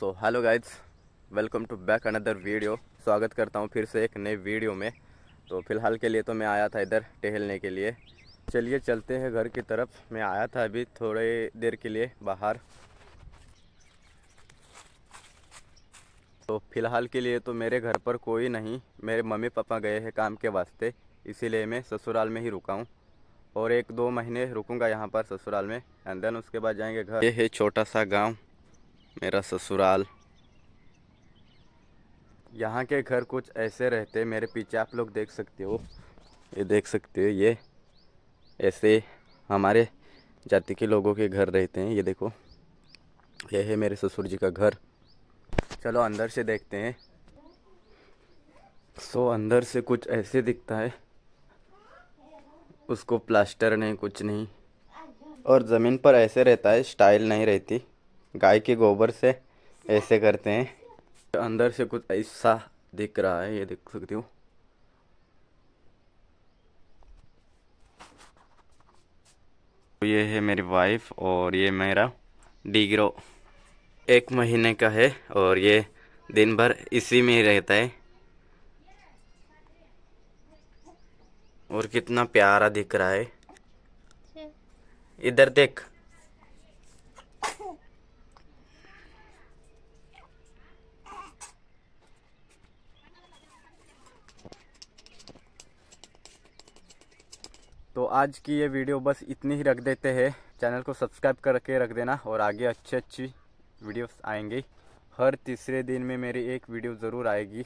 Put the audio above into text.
So hello guys welcome to back another video स्वागत करता हूँ फिर से एक नए वीडियो में तो फिलहाल के लिए तो मैं आया था इधर टहलने के लिए चलिए चलते हैं घर की तरफ मैं आया था अभी थोड़े देर के लिए बाहर तो फिलहाल के लिए तो मेरे घर पर कोई नहीं मेरे मम्मी पापा गए हैं काम के वास्ते इसीलिए मैं ससुराल में ही रुका हूँ और एक दो महीने रुकूंगा यहाँ पर ससुराल में एंड देन उसके बाद जाएंगे घर ये है छोटा सा गांव मेरा ससुराल यहाँ के घर कुछ ऐसे रहते मेरे पीछे आप लोग देख सकते हो ये देख सकते हो ये ऐसे हमारे जाति के लोगों के घर रहते हैं ये देखो ये है मेरे ससुर जी का घर चलो अंदर से देखते हैं सो अंदर से कुछ ऐसे दिखता है उसको प्लास्टर नहीं कुछ नहीं और ज़मीन पर ऐसे रहता है स्टाइल नहीं रहती गाय के गोबर से ऐसे करते हैं अंदर से कुछ ऐसा दिख रहा है ये देख सकते हो ये है मेरी वाइफ और ये मेरा डिग्रो एक महीने का है और ये दिन भर इसी में ही रहता है और कितना प्यारा दिख रहा है अच्छा। इधर देख तो आज की ये वीडियो बस इतनी ही रख देते हैं चैनल को सब्सक्राइब करके रख देना और आगे अच्छी अच्छी वीडियोस आएंगी हर तीसरे दिन में मेरी एक वीडियो ज़रूर आएगी